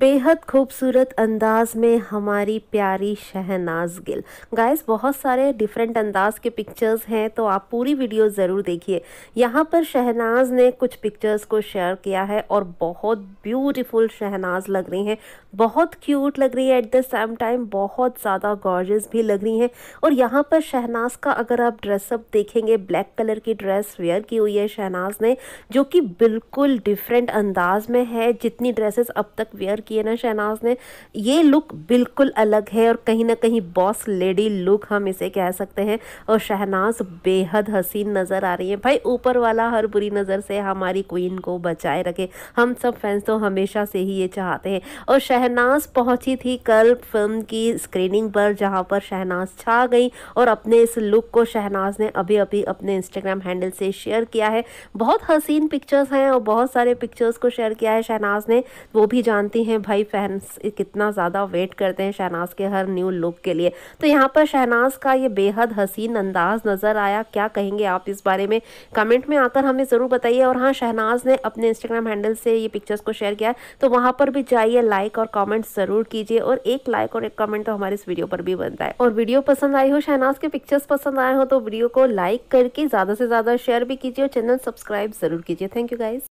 बेहद खूबसूरत अंदाज में हमारी प्यारी शहनाज गिल गाइस बहुत सारे डिफरेंट अंदाज के पिक्चर्स हैं तो आप पूरी वीडियो ज़रूर देखिए यहाँ पर शहनाज ने कुछ पिक्चर्स को शेयर किया है और बहुत ब्यूटीफुल शहनाज लग रही हैं बहुत क्यूट लग रही है एट द सेम टाइम बहुत ज़्यादा गॉर्जस भी लग रही हैं और यहाँ पर शहनाज का अगर आप ड्रेसअप देखेंगे ब्लैक कलर की ड्रेस वेयर की हुई है शहनाज ने जो कि बिल्कुल डिफरेंट अंदाज में है जितनी ड्रेसेस अब तक वेयर है ना शहनाज ने ये लुक बिल्कुल अलग है और कहीं ना कहीं बॉस लेडी लुक हम इसे कह सकते हैं और शहनाज बेहद हसीन नज़र आ रही है भाई ऊपर वाला हर बुरी नज़र से हमारी क्वीन को बचाए रखे हम सब फैंस तो हमेशा से ही ये चाहते हैं और शहनाज पहुंची थी कल फिल्म की स्क्रीनिंग पर जहां पर शहनाज छा गई और अपने इस लुक को शहनाज ने अभी अभी अपने इंस्टाग्राम हैंडल से शेयर किया है बहुत हसीन पिक्चर्स हैं और बहुत सारे पिक्चर्स को शेयर किया है शहनाज ने वो भी जानती हैं हैं भाई फैंस कितना ज़्यादा वेट करते हैं शहनाज के हर न्यू लुक के लिए तो यहाँ पर शहनाज का ये बेहद हसीन अंदाज नज़र आया क्या कहेंगे आप इस बारे में कमेंट में आकर हमें ज़रूर बताइए और हाँ शहनाज ने अपने इंस्टाग्राम हैंडल से ये पिक्चर्स को शेयर किया तो वहाँ पर भी जाइए लाइक और कॉमेंट ज़रूर कीजिए और एक लाइक और एक कमेंट तो हमारे इस वीडियो पर भी बनता है और वीडियो पसंद आई हो शहनाज के पिक्चर्स पसंद आए हो तो वीडियो को लाइक करके ज़्यादा से ज़्यादा शेयर भी कीजिए और चैनल सब्सक्राइब ज़रूर कीजिए थैंक यू गाइज